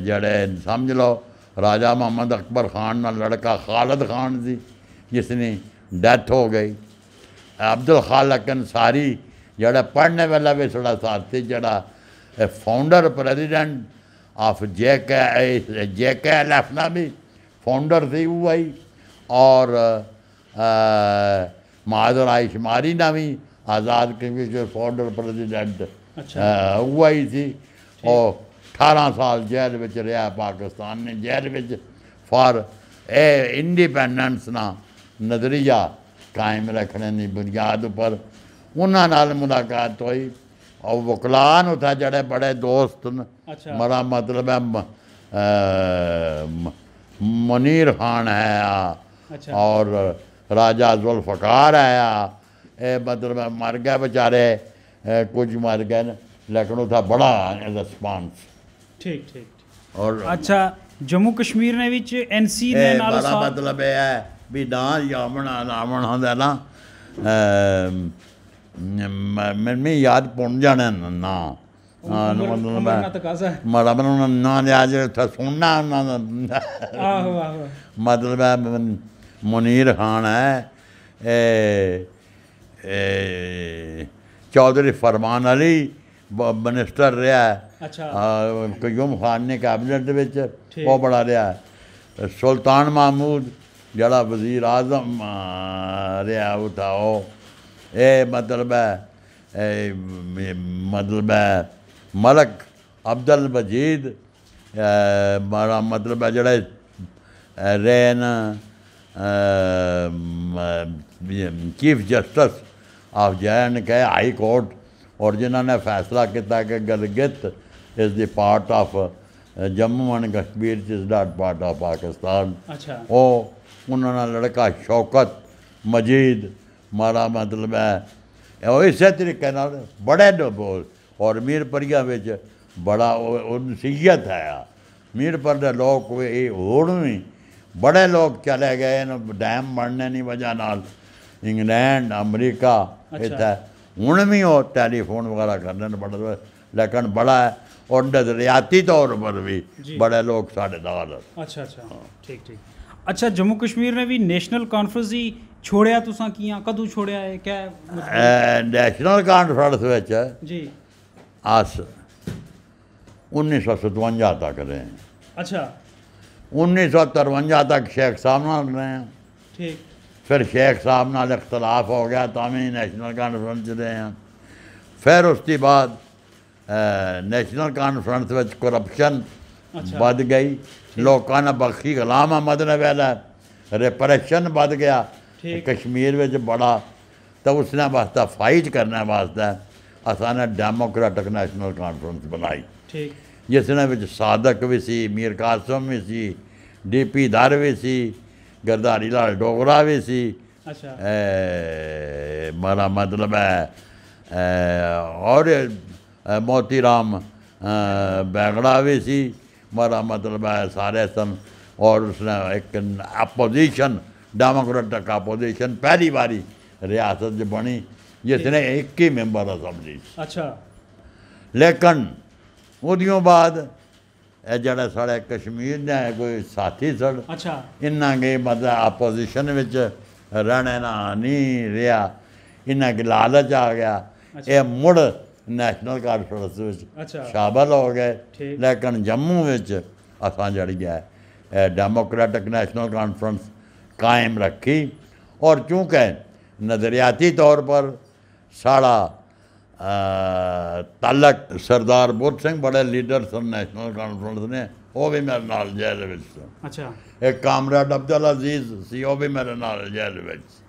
ਜਿਹੜੇ ਸਮਝ ਲਓ राजा मोहम्मद अकबर खान ना लड़का खालिद खान थी जिसने डेथ हो गई अब्दुल खालक अंसारी जड़ा पढ़ने वाला भी थोड़ा साथी जड़ा फाउंडर प्रेसिडेंट ऑफ जे के जे के एल एफ ना भी फाउंडर थी वो ई और महादरा शुमारी ना भी आज़ाद कश्मीर जो फाउंडर प्रेसिडेंट अच्छा। उहा थी और अठारह साल जेल में रहा पाकिस्तान ने जेल में फॉर ए इंडिपेंडेंस ना नज़रिया ਕਾਇਮ ਰੱਖਣ ਦੀ ਬੁਨਿਆਦ ਉੱਪਰ ਉਹਨਾਂ ਨਾਲ ਮੁਲਾਕਾਤ ਹੋਈ ਔਰ ਵਕਲਾਨ ਉਥਾ ਜਿਹੜੇ ਬੜੇ ਦੋਸਤ है ਮਤਲਬ ਹੈ ਮਨੀਰ ਖਾਨ ਆਇਆ ਔਰ राजा जुल्फकार आया ए मतलब मर गए बेचारे कुछ मर गए लेकिन था बड़ा रिस्पांस ठीक ठीक और अच्छा जम्मू कश्मीर ने एनसी दे नाल मतलब है ਵੀ ਨਾ ਜਾਮਣਾ ਨਾਮਣ ਹੁੰਦਾ ਨਾ ਮੈਨੂੰ ਯਾਦ ਪੁੰਨ ਜਾਣਾ ਨਾ ਮਾੜਾ ਉਹਨਾਂ ਨਾ ਲਿਆਜ ਸੁਣਨਾ ਉਹਨਾਂ ਦਾ ਆਹੋ ਆਹੋ ਮਤਲਬ ਮੁਨੀਰ ਖਾਨ ਹੈ ਇਹ ਚੌਧਰੀ ਫਰਮਾਨ ਅਲੀ ਮਿਨਿਸਟਰ ਰਿਹਾ ਅੱਛਾ ਕਯੂਮ ਖਾਨ ਨੇ ਕੈਬਨਿਟ ਦੇ ਵਿੱਚ ਉਹ ਬੜਾ ਰਿਹਾ ਸੁਲਤਾਨ ਮਾਮੂਦ जेह्ड़ा वजीर आजम रेहा ओह् था ओह् एह् मतलब ऐ मतलब ऐ मलक अब्दुल मजीद बड़ा मतलब ऐ जेह्ड़े रेह् न chief justice of J and K high court और जिन्होंने फैसला किया कि Gilgit is the part of Jammu and Kashmir is not part of Pakistan अच्छा। ओह् उन्होंने लड़का शौकत मजीद माड़ा मतलब है इस तरीके नाल बड़े बोल और मीरपरिया बड़ा ਬੜਾ है मीरपुर मीरपर ਦੇ ਲੋਕ ਹੋਰ ਵੀ ਬੜੇ ਲੋਕ डैम बनने की वजह ਬਣਨੇ इंग्लैंड अमरीका ਨਾਲ ਇੰਗਲੈਂਡ ਅਮਰੀਕਾ ਇੱਥੇ ਹੁਣ ਵੀ ਉਹ ਟੈਲੀਫੋਨ बड़े लेकिन बड़ा ਬੜਾ और नजरियाती तौर पर भी बड़े लोग साढ़े दाल अच्छा अच्छा ठीक ठीक अच्छा जम्मू कश्मीर ने भी ਨੈਸ਼ਨਲ कॉन्फ्रेंस ही ਛੋੜਿਆ ਤੁਸੀਂ ਕੀਆਂ ਕਦੋਂ ਛੋੜਿਆ ਹੈ ਕਿਆ ਨੈਸ਼ਨਲ ਕਾਨਫਰੰਸ ਵਿੱਚ ਜੀ ਆਸ 1957 तक रहे हैं अच्छा उन्नीस सौ तरवंजा तक शेख साहब नाल रहे हैं ठीक फिर शेख साहब नाल इख्तलाफ हो गया तामी नैशनल कॉन्फ्रेंस रहे हैं फिर उसके बाद नैशनल कॉन्फ्रेंस में करप्शन ਵੱਧ ਗਈ ਲੋਕਾਂ ਨਾਲ ਬਖਸ਼ੀ ਗੁਲਾਮ ਅਹਿਮਦ ਨੇ ਵੇਲਾ ਰਿਪਰੈਸ਼ਨ ਵੱਧ ਗਿਆ ਕਸ਼ਮੀਰ ਵਿੱਚ ਬੜਾ ਤਾਂ ਉਸ ਨਾਲ ਵਾਸਤਾ ਫਾਈਟ ਕਰਨਾ ਵਾਸਤਾ ਅਸਾਂ ਨੇ ਡੈਮੋਕ੍ਰੈਟਿਕ ਨੈਸ਼ਨਲ ਕਾਨਫਰੰਸ ਬਣਾਈ ਠੀਕ ਜਿਸ ਨਾਲ ਵਿੱਚ ਸਾਦਕ ਵੀ ਸੀ ਮੀਰ ਕਾਸਮ ਵੀ ਸੀ ਡੀਪੀ ਧਰ ਵੀ ਸੀ ਗਰਦਾਰੀ ਲਾਲ ਡੋਗਰਾ ਵੀ ਸੀ ਅੱਛਾ ਮਾਰਾ ਮਤਲਬ ਹੈ ਔਰ ਮੋਤੀ ਰਾਮ ਬੈਗੜਾ ਵੀ ਸੀ मेरा मतलब है सारे सन और उसने एक अपोजिशन डेमोक्रेटिक अपोजिशन पहली बारी रियासत बनी जिसने एक ही मैंबर असम्बली अच्छा लेकिन उदियो बाद ए जड़े साढ़े कश्मीर ने कोई साथी सर अच्छा इन्ना गे मतलब अपोजिशन बिच रहने ना नहीं रहा इन्ना गे लालच आ गया अच्छा। ए मुड़ ਨੈਸ਼ਨਲ ਕਾਨਫਰੰਸ ਵਿੱਚ ਸ਼ਾਮਲ ਹੋ ਗਏ ਲੇਕਿਨ ਜੰਮੂ ਵਿੱਚ ਅਸਾਂ ਜਿਹੜੀ ਹੈ ਡੈਮੋਕ੍ਰੈਟਿਕ ਨੈਸ਼ਨल ਕਾਨਫਰੰਸ ਕਾਇਮ ਰੱਖੀ और चूँकि नज़रियाती तौर पर साढ़ा तलक सरदार बुद्ध सिंह बड़े लीडर सन नैशनल कानफ्रेंस ने ਉਹ ਵੀ ਮੇਰੇ ਨਾਲ ਜੇਲ੍ਹ ਵਿੱਚ ਸਨ ਅੱਛਾ ਇੱਕ ਕਾਮਰਾਡ ਅਬਦੁਲ ਅਜ਼ੀਜ਼ ਸੀ ਉਹ ਵੀ ਮੇਰੇ ਨਾਲ ਜੇਲ੍ਹ ਵਿੱਚ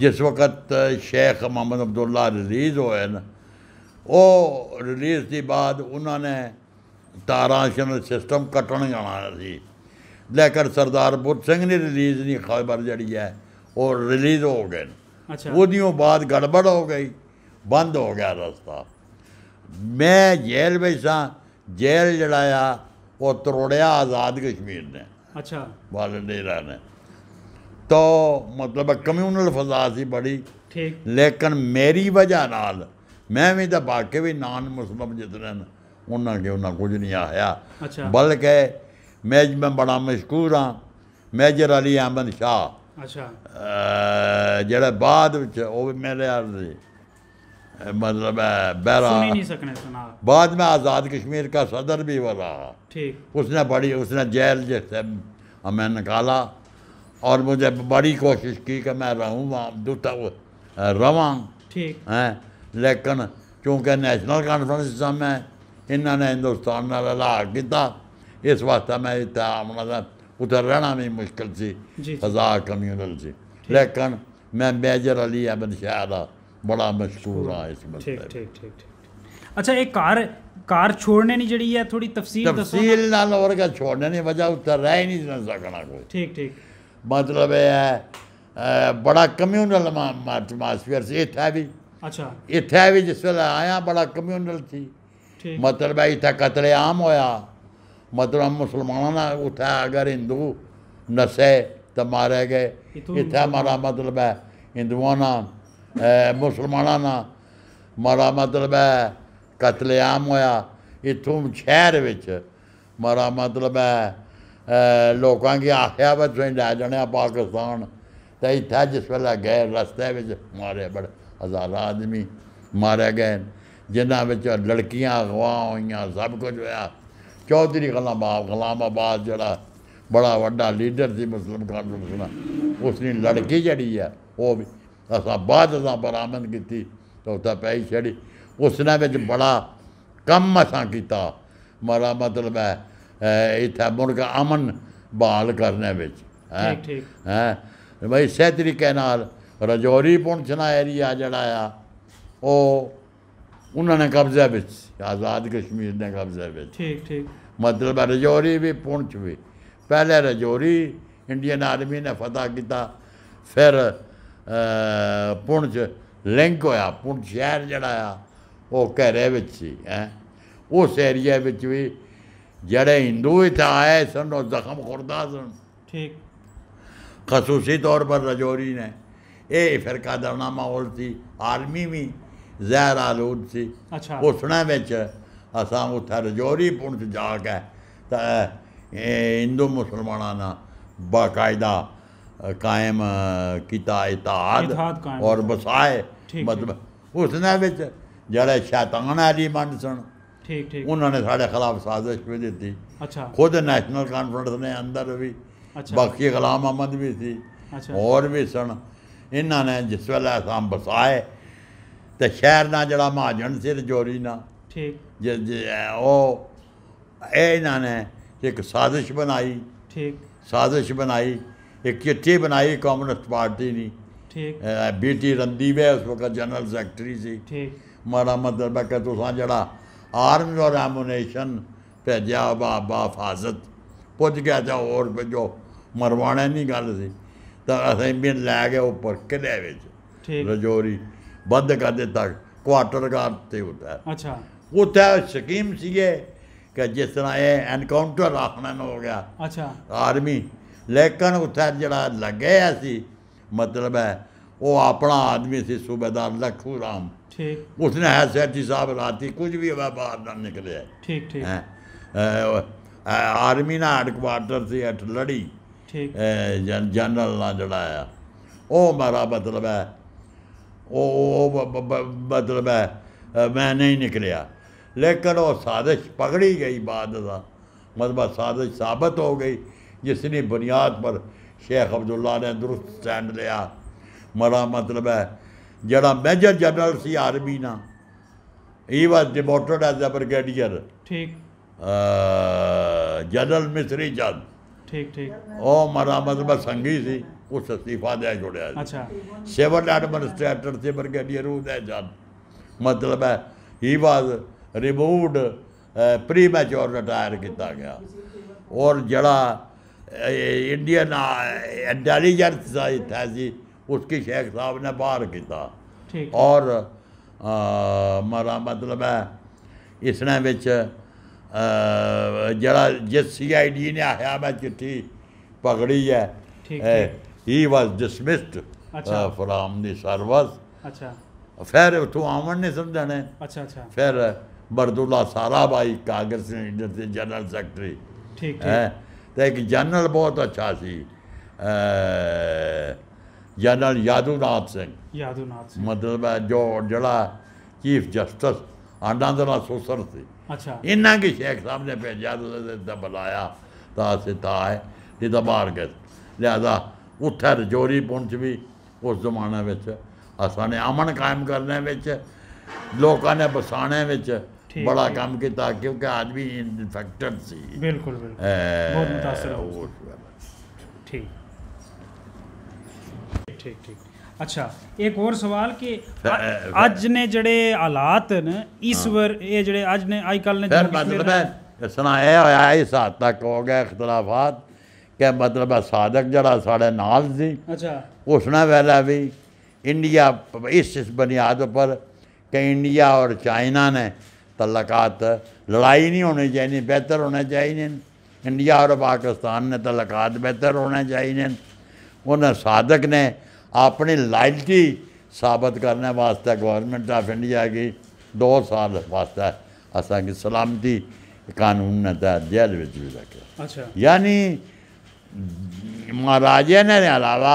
ਜਿਸ ਵਕਤ ਸ਼ੇਖ ਮੁਹੰਮਦ ਅਬਦੁੱਲਾ ਅਜ਼ੀਜ਼ ਹੋਏ ਨਾ ਉਹ ਰਿਲੀਜ਼ ਦੀ ਬਾਅਦ ਉਹਨਾਂ ਨੇ ਤਾਰਾਸ਼ਨ ਸਿਸਟਮ ਕੱਟਣ ਜਾਣਾ ਸੀ ਲੇਕਿਨ ਸਰਦਾਰ ਬੁੱਧ ਸਿੰਘ ਨੇ ਰਿਲੀਜ਼ ਦੀ ਖਬਰ ਜਿਹੜੀ ਹੈ ਉਹ ਰਿਲੀਜ਼ ਹੋ ਗਏ ਅੱਛਾ ਉਹਦੀੋਂ ਬਾਅਦ ਗੜਬੜ ਹੋ ਗਈ ਬੰਦ ਹੋ ਗਿਆ ਰਸਤਾ ਮੈਂ ਜੇਲ੍ਹ ਵਿੱਚ ਸਾਂ ਜੇਲ੍ਹ ਜਿਹੜਾ ਆ ਉਹ ਤਰੋੜਿਆ ਆਜ਼ਾਦ ਕਸ਼ਮੀਰ ਨੇ अच्छा वाले डेरा ने तो मतलब कम्यूनल फजा सी बड़ी ठीक लेकिन मेरी वजह नाल मैं भी तो बाकी भी नान मुस्लिम जितने उन्होंने उन्हें कुछ नहीं आया अच्छा। बल्कि मैं जी मैं बड़ा मशहूर हाँ मेजर अली अहमद शाह अच्छा। बाद मेरे मतलब है बहरा बाद में आज़ाद कश्मीर का सदर भी वो रहा उसने बड़ी उसने जेल जैसे हमें निकाला और मुझे बड़ी कोशिश की कि मैं रहूँ वहाँ दूता रवा ठीक है ਲੇਕਿਨ ਕਿਉਂਕਿ ਨੈਸ਼ਨਲ ਕਾਨਫਰੰਸ ਸਮ ਹੈ ਇਹਨਾਂ ਨੇ ਹਿੰਦੁਸਤਾਨ ਨਾਲ ਅਲਾਹ ਕੀਤਾ ਇਸ ਵਾਸਤੇ ਮੈਂ ਇੱਥੇ ਆਉਣਾ ਦਾ ਉਧਰ ਰਹਿਣਾ ਵੀ ਮੁਸ਼ਕਲ ਸੀ ਫਜ਼ਾ ਕਮਿਊਨਲ ਸੀ ਲੇਕਿਨ ਮੈਂ ਮੇਜਰ ਅਲੀ ਅਹਿਮਦ ਸ਼ਾਹ ਦਾ ਬੜਾ ਮਸ਼ਹੂਰ ਆ ਇਸ ਮਸਲੇ ਠੀਕ ਠੀਕ ਠੀਕ ਅੱਛਾ ਇਹ ਕਾਰ ਕਾਰ ਛੋੜਨੇ ਨਹੀਂ ਜਿਹੜੀ ਹੈ ਥੋੜੀ ਤਫਸੀਲ ਦੱਸੋ ਤਫਸੀਲ ਨਾਲ ਹੋਰ ਕਾ ਛੋੜਨੇ ਨਹੀਂ ਵਜ੍ਹਾ ਉੱਤਰ ਰਹਿ ਨਹੀਂ ਸਕਣਾ ਕੋਈ ਠੀਕ ਠੀਕ ਮਤਲਬ ਇਹ ਹੈ ਬੜਾ ਕਮਿਊਨਲ ਐਟਮੋਸਫੇਅਰ ਸੀ ਇੱਥੇ ਵੀ ਅੱਛਾ ਇੱਥੇ ਵੀ ਜਿਸ ਵੇਲੇ ਆਇਆ ਬੜਾ ਕਮਿਊਨਲ ਸੀ ਮਤਲਬ ਹੈ ਇੱਥੇ ਕਤਲੇਆਮ ਹੋਇਆ ਮਤਲਬ ਮੁਸਲਮਾਨਾਂ ਨਾਲ ਉੱਥੇ ਅਗਰ ਹਿੰਦੂ ਨਸੇ ਤਾਂ ਮਾਰੇ ਗਏ ਇੱਥੇ ਮਾਰਾ ਮਤਲਬ ਹੈ ਹਿੰਦੂਆਂ ਨਾਲ ਮੁਸਲਮਾਨਾਂ ਨਾਲ ਮਾਰਾ ਮਤਲਬ ਹੈ ਕਤਲੇਆਮ ਹੋਇਆ ਇਥੋਂ ਸ਼ਹਿਰ ਵਿੱਚ ਮਾਰਾ ਮਤਲਬ ਹੈ ਲੋਕਾਂ ਕੀ ਆਖਿਆ ਵਾ ਤੁਸੀਂ ਲੈ ਜਾਣਿਆ ਪਾਕਿਸਤਾਨ ਤੇ ਇੱਥੇ ਜਿਸ ਵੇਲੇ ਗਏ ਰਸਤੇ ਵਿੱਚ ਮਾਰੇ ਬੜੇ ਹਜ਼ਾਰਾਂ ਆਦਮੀ ਮਾਰੇ ਗਏ ਜਿਨ੍ਹਾਂ ਵਿੱਚ ਲੜਕੀਆਂ ਅਗਵਾ ਹੋਈਆਂ ਸਭ ਕੁਝ ਹੋਇਆ ਚੌਧਰੀ ਗਲਾਮਾਬਾਦ ਗਲਾਮਾਬਾਦ ਜਿਹੜਾ ਬੜਾ ਵੱਡਾ ਲੀਡਰ ਸੀ ਮੁਸਲਮ ਕਾਨਫਰੰਸ ਦਾ ਉਸਨੇ ਲੜਕੀ ਜਿਹੜੀ ਆ ਉਹ ਵੀ ਅਸਾਂ ਬਾਅਦ ਅਸਾਂ ਬਰਾਮਦ ਕੀਤੀ ਤਾਂ ਪਈ ਛੜੀ ਉਸਨੇ ਵਿੱਚ ਬੜਾ ਕੰਮ ਅਸਾਂ ਕੀਤਾ ਮਾਰਾ ਮਤਲਬ ਹੈ ਇੱਥੇ ਮੁਰਗ ਅਮਨ ਬਹਾਲ ਕਰਨੇ ਵਿੱਚ ਹੈ ਹੈ ਬਈ ਸਹਿ ਤਰੀਕੇ ਨਾਲ ਰਜੌਰੀ ਪਹੁੰਚਣਾ ਏਰੀਆ ਜਿਹੜਾ ਆ ਉਹ ਉਹਨਾਂ ਨੇ ਕਬਜ਼ਾ ਵਿੱਚ ਆਜ਼ਾਦ ਕਸ਼ਮੀਰ ਨੇ ਕਬਜ਼ਾ ਵਿੱਚ ਠੀਕ ਠੀਕ ਮਤਲਬ ਰਜੌਰੀ ਵੀ ਪਹੁੰਚ ਵੀ ਪਹਿਲੇ ਰਜੌਰੀ ਇੰਡੀਅਨ ਆਰਮੀ ਨੇ ਫਤਹ ਕੀਤਾ ਫਿਰ ਪੁੰਜ ਲਿੰਕ ਹੋਇਆ ਪੁੰਜ ਸ਼ਹਿਰ ਜਿਹੜਾ ਆ ਉਹ ਘਰੇ ਵਿੱਚ ਸੀ ਹੈ ਉਸ ਏਰੀਆ ਵਿੱਚ ਵੀ ਜਿਹੜੇ ਹਿੰਦੂ ਇੱਥੇ ਆਏ ਸਨ ਉਹ ਜ਼ਖਮ ਖੁਰਦਾ ਸਨ ਠੀਕ ਖਸੂਸੀ ਤੌਰ ਪਰ ਰਜੌਰੀ ਨੇ एह् फिरकादाराना माहौल सी आर्मी बि ज़हर आलूद सी अच्छा। घुसण विच असां उत्थै रजौरी पुंछ जाके त हिंदू मुसलमाना ना बाकायदा कायम कीता इताद और बसाए मतलब उसने बिच जेह्ड़े शैतान एलिमेंट सन उन्होंने साढ़े खिलाफ साजिश भी दी अच्छा। खुद नेशनल कांफ्रेंस ने अंदर भी अच्छा। बाकी गुलाम अहमद भी थी अच्छा। और भी सन ਇਹਨਾਂ ਨੇ ਜਿਸ ਵੇਲੇ ਅਸਾਂ ਬਸਾਏ ਤੇ ਸ਼ਹਿਰ ਨਾਲ ਜਿਹੜਾ ਮਹਾਜਨ ਸੀ ਜੋਰੀ ਨਾਲ ਠੀਕ ਜੇ ਉਹ ਇਹਨਾਂ ਨੇ ਇੱਕ ਸਾਜ਼ਿਸ਼ ਬਣਾਈ ਠੀਕ ਸਾਜ਼ਿਸ਼ ਬਣਾਈ ਇੱਕ ਚਿੱਠੀ ਬਣਾਈ ਕਮਿਊਨਿਸਟ ਪਾਰਟੀ ਨੇ ਠੀਕ ਬੀਟੀ ਰੰਦੀਵੇ ਉਸ ਵਕਤ ਜਨਰਲ ਸੈਕਟਰੀ ਸੀ ਠੀਕ ਮਾਰਾ ਮਦਰ ਬਕਾ ਤੁਸਾਂ ਜਿਹੜਾ ਆਰਮ ਔਰ ਐਮੂਨੇਸ਼ਨ ਭੇਜਿਆ ਬਾਬਾ ਫਾਜ਼ਤ ਪੁੱਜ ਗਿਆ ਤਾਂ ਹੋਰ ਜੋ ਮਰਵਾਣਾ ਨਹੀਂ ਗੱਲ ਸੀ ਤਾਂ ਅਸੈਂਬਲੀ ਲੈ ਕੇ ਉੱਪਰ ਕਿਲੇ ਵਿੱਚ ਰਜੋਰੀ ਬੰਦ ਕਰ ਦਿੱਤਾ ਕੁਆਟਰ ਗਾਰ ਤੇ ਹੁੰਦਾ ਅੱਛਾ ਉੱਥੇ ਸਕੀਮ ਸੀਗੇ ਕਿ ਜਿਸ ਤਰ੍ਹਾਂ ਇਹ ਐਨਕਾਊਂਟਰ ਆਖਣਨ ਹੋ ਗਿਆ ਅੱਛਾ ਆਰਮੀ ਲੇਕਿਨ ਉੱਥੇ ਜਿਹੜਾ ਲੱਗਿਆ ਸੀ ਮਤਲਬ ਹੈ ਉਹ ਆਪਣਾ ਆਦਮੀ ਸੀ ਸੂਬੇਦਾਰ ਲਖੂ ਰਾਮ ठीक उसने है सैटी साहब राती कुछ भी वह बाहर ना निकले ठीक ठीक आर्मी ना हेडक्वार्टर से अट लड़ी ਜਨਰਲ ਨਾਲ ਜਿਹੜਾ ਆ ਉਹ ਮੇਰਾ ਮਤਲਬ ਹੈ ਉਹ ਮਤਲਬ ਹੈ ਮੈਂ ਨਹੀਂ ਨਿਕਲਿਆ लेकिन वो साजिश पकड़ी गई बाद मतलब साजिश साबित हो गई जिसकी बुनियाद पर शेख अब्दुल्ला ने दुरुस्त स्टैंड लिया मरा मतलब है जड़ा मेजर जनरल सी आर्मी ना he was demoted as a brigadier ठीक जनरल मिश्री चंद ਠੀਕ ਠੀਕ ਉਹ ਮਰਾ ਮਤਲਬ ਸੰਗੀ ਸੀ ਉਸ ਸਤੀਫਾ ਦੇ ਜੁੜਿਆ ਸੀ ਅੱਛਾ ਸਿਵਲ ਐਡਮਿਨਿਸਟ੍ਰੇਟਰ ਤੇ ਰੂਹ ਦੇ ਜਨ ਮਤਲਬ ਹੈ he was removed premature retire ਕੀਤਾ ਗਿਆ ਔਰ ਜਿਹੜਾ इंडियन इंटेलिजेंस था ਸ਼ੇਖ ਸਾਹਿਬ ਨੇ ਬਾਹਰ ਕੀਤਾ ਠੀਕ ਔਰ ਮਰਾ ਮਤਲਬ ਹੈ ਇਸ ਨਾਲ ਵਿੱਚ जरा जिस आई डी ने आया मैं चिट्ठी पकड़ी है he was dismissed from the service फिर उठो आमन ने समझा अच्छा, अच्छा। फिर बरदुल्ला सारा भाई कांग्रेस लीडर जनरल सैकटरी है तो एक जनरल बहुत अच्छा सी जनरल यादुनाथ सिंह मतलब जो जड़ा चीफ जस्टिस आंडा दला सोसर थी अच्छा इन्ना की शेख साहब ने भेजा तो बुलाया ता सिता है नहीं तो बाहर गए लिहाजा उत्थै रजौरी पुंछ भी उस जमाने में अमन कायम करने लोगों ने बसाने बड़ा काम किया क्योंकि आदमी इन्फेक्टेड सी बिल्कुल, बिल्कुल। ठीक ठीक ठीक ਅੱਛਾ ਇੱਕ ਹੋਰ ਸਵਾਲ ਕਿ ਅੱਜ ਨੇ ਜਿਹੜੇ ਹਾਲਾਤ ਨੇ ਈਸ਼ਵਰ ਇਹ ਜਿਹੜੇ ਅੱਜ ਨੇ ਅੱਜ ਕੱਲ ਨੇ ਮਤਲਬ ਹੈ ਸੁਣਾਇਆ ਹੋਇਆ ਹੈ ਇਸ ਹੱਦ ਤੱਕ ਹੋ ਗਿਆ ਇਖਤਲਾਫਾਤ ਕਿ ਮਤਲਬ ਹੈ ਸਾਦਕ ਜਿਹੜਾ ਸਾਡੇ ਨਾਲ ਸੀ ਅੱਛਾ ਉਸਨਾ ਵੇਲਾ ਵੀ इंडिया इस इस बुनियाद पर कि इंडिया और चाइना ने तलक़ात लड़ाई नहीं होनी चाहिए बेहतर होने चाहिए इंडिया और पाकिस्तान ने तलक़ात बेहतर होने चाहिए उन सादक ने ਆਪਣੀ ਲਾਇਲਟੀ ਸਾਬਤ ਕਰਨ ਵਾਸਤੇ ਗਵਰਨਮੈਂਟ ਆਫ ਇੰਡੀਆ ਗਈ 2 ਸਾਲ ਵਾਸਤੇ ਅਸਾਂ ਕਿ ਸਲਾਮਤੀ ਕਾਨੂੰਨ ਦਾ ਜੇਲ ਵਿੱਚ ਵੀ ਰੱਖਿਆ ਅੱਛਾ ਯਾਨੀ ਮਹਾਰਾਜਾ ਨੇ ਅਲਾਵਾ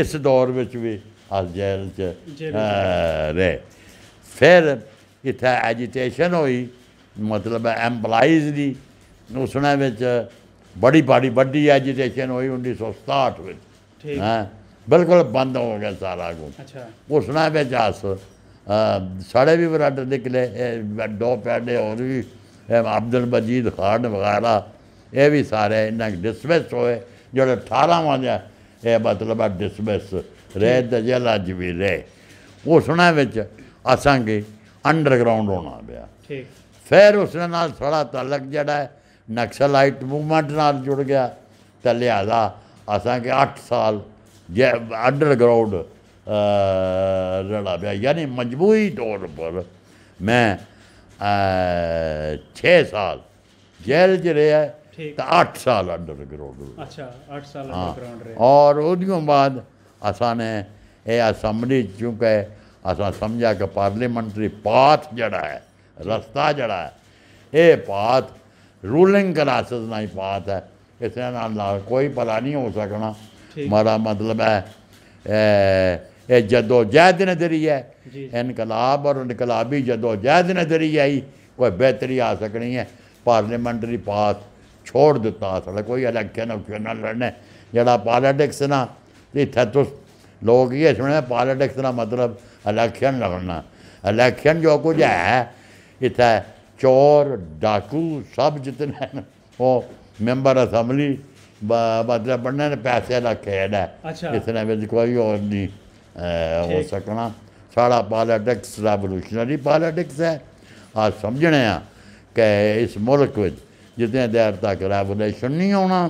ਇਸ ਦੌਰ ਵਿੱਚ ਵੀ ਅਸ ਜੇਲ ਚ ਰਹੇ ਫਿਰ ਇਥੇ ਐਜੀਟੇਸ਼ਨ ਹੋਈ ਮਤਲਬ ਐਮਪਲਾਈਜ਼ ਦੀ ਉਸਣਾ ਵਿੱਚ ਬੜੀ ਬੜੀ ਵੱਡੀ ਐਜੀਟੇਸ਼ਨ ਹੋਈ 1967 ਵਿੱਚ ਠੀਕ ਹੈ ਬਿਲਕੁਲ ਬੰਦ ਹੋ ਗਿਆ ਸਾਰਾ ਕੁਝ ਅੱਛਾ ਘੁਸਣਾ ਵਿੱਚ ਹੱਸ ਸਾਡੇ ਵੀ ਬਰਾਡ ਨਿਕਲੇ ਦੋ ਪੈਡੇ ਹੋਰ ਵੀ ਅਬਦੁਲ ਮਜੀਦ ਖਾਨ ਵਗੈਰਾ ਇਹ ਵੀ ਸਾਰੇ ਇਹਨਾਂ ਡਿਸਮਿਸ ਹੋਏ ਜਿਹੜੇ 18 ਵਾਂਦੇ ਇਹ ਮਤਲਬ ਆ ਡਿਸਮਿਸ ਰਹਿ ਤੇ ਜੇਲ੍ਹ ਅੱਜ ਵੀ ਰਹਿ ਘੁਸਣਾ ਵਿੱਚ ਅਸਾਂਗੇ ਅੰਡਰਗਰਾਉਂਡ ਹੋਣਾ ਪਿਆ ਠੀਕ ਫਿਰ ਉਸ ਨਾਲ ਥੋੜਾ ਤਾਲਕ ਜਿਹੜਾ ਹੈ ਨਕਸਲਾਈਟ ਮੂਵਮੈਂਟ ਨਾਲ ਜੁੜ ਗਿਆ ਤੇ ਲਿਆਦਾ असांखे अठ साल अंडरग्राउंड रला पाया यानी मजबूरी तौर पर मैं छः साल जेल च रहा है तो अठ साल अंडरग्राउंड अच्छा अठ साल हाँ और उस बाद असाने ये असम्बली चूंकि असा समझा कि पार्लियामेंट्री पाथ जड़ा है रस्ता जड़ा है ये पाथ रूलिंग क्लासेस ना ही पाथ है इस कोई भला नहीं हो सकना हमारा मतलब है जदोजहद नजरिया है इनकलाब और इनकलाबी जदोजहद नजरिया ही कोई बेहतरी आ सकनी है पार्लियामेंटरी पास छोड़ दिता साढ़ा कोई इलेक्शन उलेक्शन लड़ने जरा पालीटिक्स ना इतने तुस लोग ये सुने पालीटिक्स ना मतलब इलेक्शन लड़ना इलेक्शन जो कुछ है इतने चोर डाकू सब जितने वो मेंबर असम्बली ਮਤਲਬ ਬੰਨਾਂ ਨੇ ਪੈਸੇ ਦਾ ਖੇਡ ਹੈ ਇਸ ਨੇ ਵਿੱਚ ਕੋਈ ਹੋਰ ਨਹੀਂ ਹੋ ਸਕਣਾ ਸਾਡਾ ਪੋਲਿਟਿਕਸ ਰੈਵੋਲੂਸ਼ਨਰੀ ਪੋਲਿਟਿਕਸ ਹੈ ਆ ਸਮਝਣੇ ਆ ਕਿ ਇਸ ਮੁਲਕ ਵਿੱਚ ਜਿੱਤੇ ਦੇਰ ਤੱਕ ਰੈਵੋਲੂਸ਼ਨ ਨਹੀਂ ਆਉਣਾ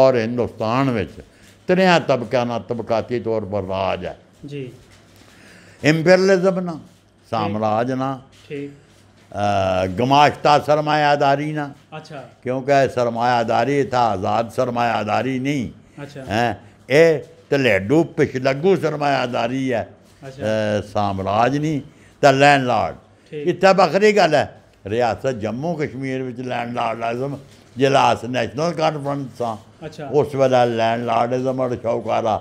ਔਰ ਹਿੰਦੁਸਤਾਨ ਵਿੱਚ ਤਰਿਆ ਤਬਕਾ ਨਾ ਤਬਕਾਤੀ ਤੌਰ ਪਰ ਰਾਜ ਹੈ ਜੀ ਇੰਪੀਰੀਅਲਿਜ਼ਮ ਨਾ ਸਾਮਰਾਜ ਨਾ ਠੀਕ गमाश्ता सरमायादारी ना अच्छा क्योंकि सरमायादारी था आज़ाद सरमायादारी नहीं अच्छा हैं ये तलेडू पिछलगू सरमायादारी है अच्छा। सामराज नहीं तो लैंड लार्ड इतने बखरी गल है रियासत जम्मू कश्मीर में लैंड लार्डिज्म जिला अस नैशनल कॉन्फ्रेंस हाँ अच्छा। उस बेल्लै लैंड लार्डिज्म और शाहूकारा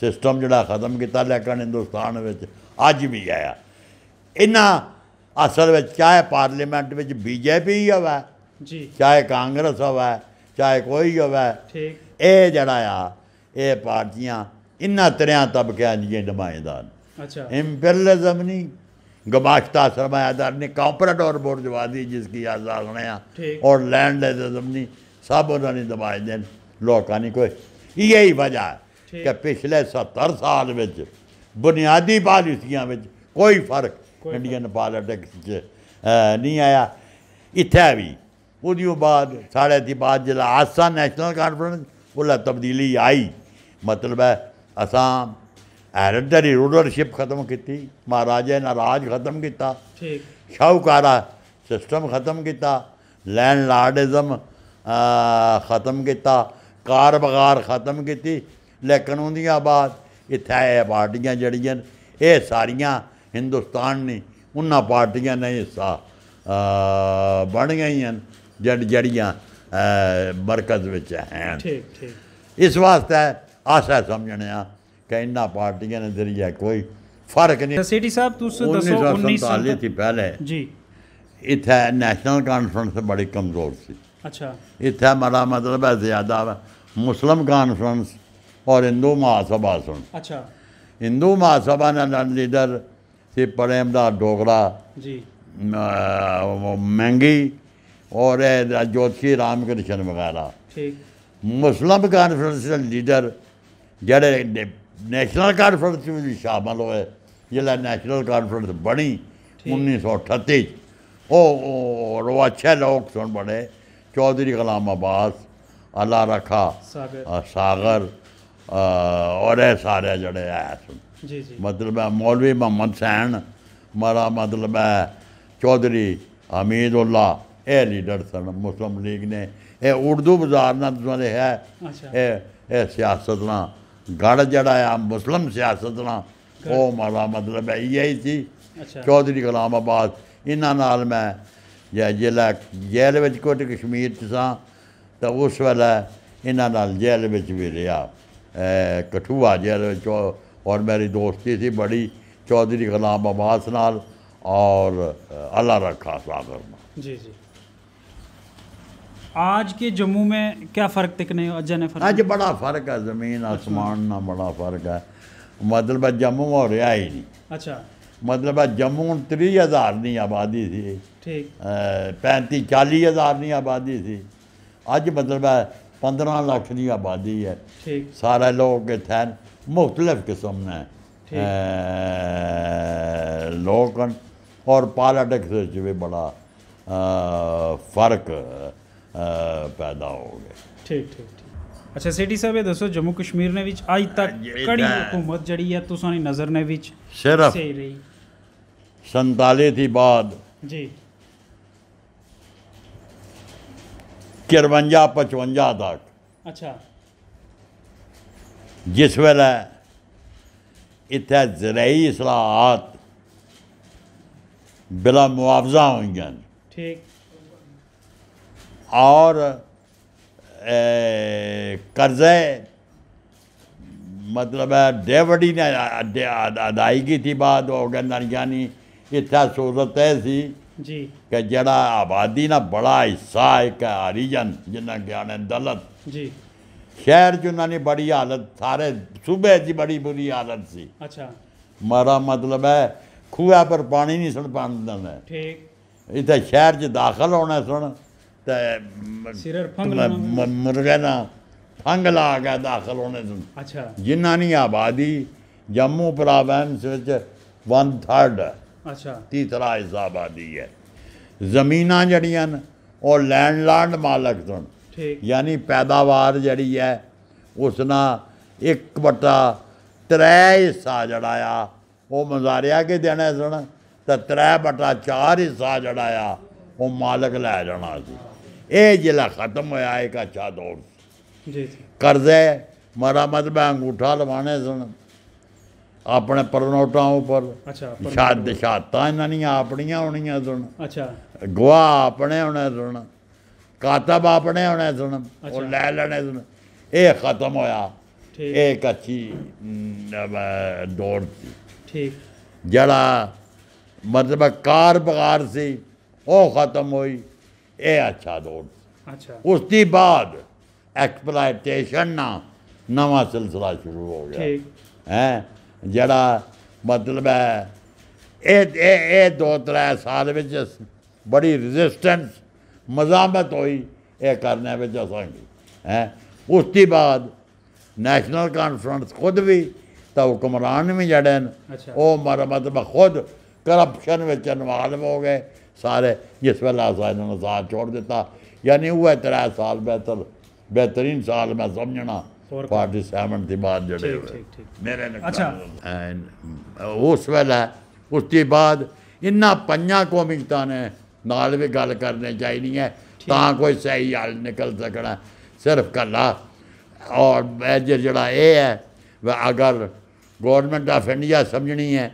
सिस्टम जोड़ा खत्म किया लेकिन हिंदुस्तान अज भी आया इना असल ਵਿੱਚ चाहे ਪਾਰਲੀਮੈਂਟ ਵਿੱਚ बीजेपी ਹੋਵੇ ਜੀ ਚਾਹੇ ਕਾਂਗਰਸ ਹੋਵੇ ਚਾਹੇ ਕੋਈ ਹੋਵੇ ਠੀਕ ਇਹ ਜਿਹੜਾ ਆ ਇਹ ਪਾਰਟੀਆਂ ਇਨ੍ਹਾਂ ਤਰਿਆਂ ਤਬਕਿਆਂ नहीं गमाश्ता सरमायादार नहीं कॉपरेट और बुरजवादी जिसकी अस आखने और लैंडलिज्म नहीं सब उन्होंने दबाए दिन लोगों ने कोई यही वजह है कि पिछले सत्तर साल बुनियादी पॉलिसिया कोई फर्क इंडियन पॉलिटिक्स नहीं आया इत्थै बी ओह्दी बाद साढ़े बाद जेल्लै आसा नैशनल कॉन्फ्रेंस उसलै तब्दीली आई मतलब ऐ असां हैरत रूलरशिप खत्म की महाराजे ने राज खत्म कीता शाहूकारा सिस्टम खत्म किया लैंड लार्डिज़म खत्म कीता कार बगार खत्म की लेकिन उंदियां बाद इत्थै एह् पार्टियां जेह्ड़ियां न एह् हिंदुस्तान नहीं उन्होंने पार्टिया ने हिस्सा बन गई हैं ज जड़िया मरकज बच्च है इस वास्त अस समझने कि इन पार्टिया ने जरिए कोई फर्क नहीं अच्छा, उन्नीस सौ पहले इतने नैशनल कॉन्फ्रेंस बड़ी कमजोर सी अच्छा इतने मेरा मतलब है ज्यादा मुस्लिम कॉन्फ्रेंस और हिंदू महासभा सुन अच्छा हिंदू महासभा ने लीडर से पड़े हमदा डोगरा जी महंगी और ज्योतिषी राम कृष्ण वगैरह मुस्लिम कॉन्फ्रेंस लीडर जेडे नैशनल कॉन्फ्रेंस में शामिल होए जिला नैशनल कांफ्रेंस बनी उन्नीस सौ अठत्ती और वो अच्छे लोग सुन बने चौधरी गुलाम अब्बास अला रखा सागर और सारे जड़े है सुन मतलब है मौलवी मोहम्मद सैन मारा मतलब है चौधरी हमीद उल्ला ਇਹ ਲੀਡਰ ਸਨ ਮੁਸਲਮ ਲੀਗ ਨੇ ਇਹ ਉਰਦੂ ਬਾਜ਼ਾਰ ਨਾਲ ਤੁਹਾਡੇ ਹੈ ਇਹ ਇਹ ਸਿਆਸਤ ਨਾਲ ਗੜ ਜਿਹੜਾ ਆ ਮੁਸਲਮ ਸਿਆਸਤ ਨਾਲ ਉਹ ਮਾਲਾ ਮਤਲਬ ਹੈ ਇਹ ਹੀ ਸੀ ਚੌਧਰੀ ਗੁਲਾਮ ਆਬਾਦ ਇਹਨਾਂ ਨਾਲ ਮੈਂ ਜੇ ਜ਼ਿਲ੍ਹਾ ਜੇਲ੍ਹ ਵਿੱਚ ਕੋਟ ਕਸ਼ਮੀਰ ਚ ਸਾਂ ਤਾਂ ਉਸ ਵੇਲੇ ਇਹਨਾਂ ਨਾਲ ਜੇਲ੍ਹ ਵਿੱਚ ਵੀ ਰਿਹਾ ਕਠੂਆ ਜੇਲ੍ਹ ਵਿੱਚ और मेरी दोस्ती थी बड़ी चौधरी गुलाम अब्बास नाल और अल्लाह रखा सागर में जी जी आज के जम्मू में क्या फ़र्क दिखने अजय ने आज बड़ा फ़र्क है ज़मीन अच्छा। आसमान ना बड़ा फ़र्क है मतलब जम्मू और रहा ही नहीं अच्छा मतलब जम्मू त्री हज़ार नहीं आबादी थी ठीक पैंती चाली हज़ार नहीं आबादी थी अज मतलब पंद्रह लख की आबादी है सारे लोग इतने मुख्तलिफ़ किस्म में लोग और पॉलिटिक्स भी बड़ा फ़र्क पैदा हो गया ठीक ठीक ਠੀਕ ਅੱਛਾ ਸਿਟੀ ਸਾਹਿਬ ਇਹ ਦੱਸੋ ਜੰਮੂ ਕਸ਼ਮੀਰ ਨੇ ਵਿੱਚ ਅੱਜ ਤੱਕ ਕਿਹੜੀ ਹਕੂਮਤ ਜਿਹੜੀ ਹੈ ਤੁਸਾਂ ਦੀ ਨਜ਼ਰ ਨੇ ਵਿੱਚ ਸਿਰਫ ਸਹੀ ਰਹੀ 47 ਦੀ ਬਾਅਦ ਜੀ 53 55 ਤੱਕ ਅੱਛਾ जिस वेले इत जराई इस्लाहात बिला मुआवजा होंगन ठीक और कर्जे मतलब डेवडी ने अदायगी थी बाद ओगन यानी इतना सूरत ऐसी जी कि जड़ा आबादी ना बड़ा हिस्सा एक हरिजन जिन्हें दलत जी ਸ਼ਹਿਰ 'ਚ ਉਹਨਾਂ ਨੇ ਬੜੀ ਹਾਲਤ ਸਾਰੇ ਸੂਬੇ ਜੀ ਬੜੀ ਬੁਰੀ ਹਾਲਤ ਸੀ ਅੱਛਾ ਮਾਰਾ ਮਤਲਬ ਹੈ ਖੂਹਾ ਪਰ ਪਾਣੀ ਨਹੀਂ ਸਣ ਪਾਉਂਦਾ ਮੈਂ ਠੀਕ ਇਹ ਤਾਂ ਸ਼ਹਿਰ 'ਚ ਦਾਖਲ ਹੋਣਾ ਸੁਣ ਤੇ ਸਿਰਰ ਫੰਗ ਲਾਣਾ ਮੁਰਗਾਨਾ ਫੰਗ ਲਾ ਕੇ ਦਾਖਲ ਹੋਣੇ ਸੁਣ ਅੱਛਾ ਜਿੰਨਾ ਨਹੀਂ ਆਬਾਦੀ ਜੰਮੂ ਪ੍ਰਾਵਿੰਸ ਵਿੱਚ 1/3 ਅੱਛਾ ਤੀਸਰਾ ਹਿੱਸਾ ਆਬਾਦੀ ਹੈ ਜ਼ਮੀਨਾਂ ਜੜੀਆਂ ਉਹ ਲੈਂਡਲਾਰਡ ਮਾਲਕ ਤੋਂ यानी पैदावार जड़ी ऐ उसना एक बटा त्रै हिस्सा जेह्ड़ा आ ओह् मजारेआ गै देने सन ते तो त्रै बट्टा चार हिस्सा जड़ा आ ओह् मालक लै जाना उसी एह् जेल्लै खत्म होया एक अच्छा दौर कर्जे मरामत में अंगूठा लवाने सन अपने परनोटां उपर छत छातां इन्ना दियां अपनियां होनियां सन अच्छा। गोहा अपने होने सन ਕਾਤਬ ਆਪਣੇ ਹੋਣਾ ਸੁਣ ਉਹ ਲੈ ਲੈਣੇ ਸੁਣ ਇਹ ਖਤਮ ਹੋਇਆ ਇਹ ਇੱਕ ਅੱਛੀ ਦੌੜ ਸੀ ਠੀਕ ਜਿਹੜਾ ਮਤਲਬ ਕਾਰ ਬਗਾਰ ਸੀ ਉਹ ਖਤਮ ਹੋਈ ਇਹ ਅੱਛਾ ਦੌਰ ਅੱਛਾ ਉਸ ਦੀ ਬਾਅਦ ਐਕਸਪਲੋਇਟੇਸ਼ਨ ਨਾ ਨਵਾਂ ਸਿਲਸਿਲਾ ਸ਼ੁਰੂ ਹੋ ਗਿਆ ਠੀਕ ਹੈ ਜਿਹੜਾ ਮਤਲਬ ਹੈ ਇਹ ਇਹ ਇਹ ਦੋ ਤਰੇ ਸਾਲ ਵਿੱਚ ਬੜੀ ਰੈਜ਼ਿਸਟੈਂਸ मजामत होई एह् करने बिच असांगी हैं उसती बाद नैशनल कॉन्फ्रेंस खुद भी तो हुक्मरान भी जड़े न अच्छा। ओह् मतलब खुद करप्शन बिच इनवाल्व हो गए सारे जिस बेल्लै अस इन्होंने साथ छोड़ दिता यानी उ'ऐ त्रै साल बेहतर बेहतरीन साल मैं समझना फोर्टी सैवन दे बाद जेह्ड़े मेरे अच्छा। उस बेल्लै उसके बाद इन्ना पंजा ने ਨਾਲ ਵੀ ਗੱਲ ਕਰਨੀ ਚਾਹੀਦੀ ਹੈ ਤਾਂ ਕੋਈ ਸਹੀ ਹੱਲ ਨਿਕਲ ਸਕਣਾ ਸਿਰਫ ਕੱਲਾ ਔਰ ਮੇਜਰ ਜਿਹੜਾ ਇਹ ਹੈ ਵਾ ਅਗਰ ਗਵਰਨਮੈਂਟ ਆਫ ਇੰਡੀਆ ਸਮਝਣੀ ਹੈ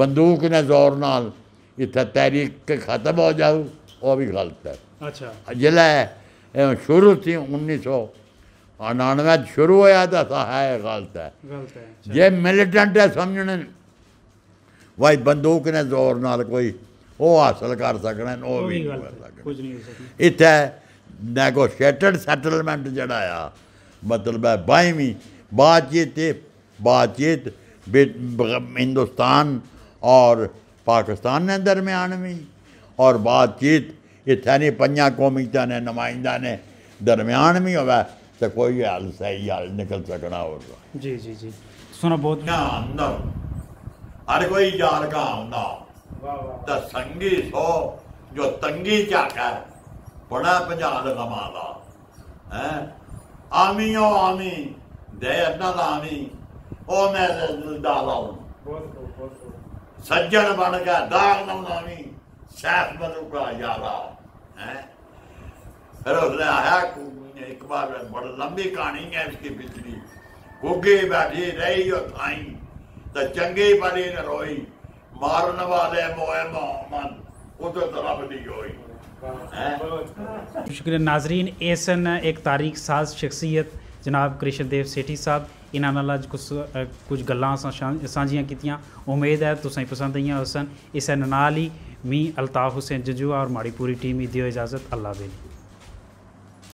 ਬੰਦੂਕ ਨੇ ਜ਼ੋਰ ਨਾਲ ਇੱਥੇ ਤਹਿਰੀਕ ਖਤਮ ਹੋ ਜਾਊ ਉਹ ਵੀ ਗਲਤ ਹੈ ਅੱਛਾ ਜਿਹੜਾ ਸ਼ੁਰੂ ਸੀ 1900 अनानवे शुरू होया तो है गलत है गलत है ये मिलिटेंट है समझने भाई बंदूक ने जोर नाल कोई ਉਹ ਹਾਸਲ ਕਰ ਸਕਣ ਉਹ ਵੀ ਨਹੀਂ ਕਰ ਇੱਥੇ ਨੈਗੋਸ਼ੀਏਟਡ ਸੈਟਲਮੈਂਟ ਜਿਹੜਾ ਆ ਮਤਲਬ ਹੈ ਬਾਈਵੀਂ बातचीत बातचीत हिंदुस्तान और पाकिस्तान ने दरमियान में और बातचीत इतनी पंजा कौमिता ने नुमाइंदा ने दरमियान में हुआ तो कोई हल सही हल निकल सकना होगा जी जी जी सुना बहुत ना, ना। हर कोई यार का ना त संगी सो जो तंगी क्या बड़ा भजाल गमाला है आमी ओ आमी दे आमी ओ मैं दाला सज्जन बन गया दाग नामी सैफ मनुका यारा है फिर उसने आया एक बार बड़ी लंबी कहानी है इसकी पिछली घुगी बैठी रही और तो चंगी बड़ी रोई मारण वाले मोए नाजरीन एसन एक तारीख साज शख्सियत जनाब कृष्ण देव सेठी साहब इन्होंने अज कुछ कुछ गल्लां सांझियां कीतियां उम्मीद है तुसें पसंद आइयां हुसन इस नाल ही मी अलताफ़ हुसैन जजुआ और माड़ी पूरी टीम ही दियो इजाज़त अल्लाह बेली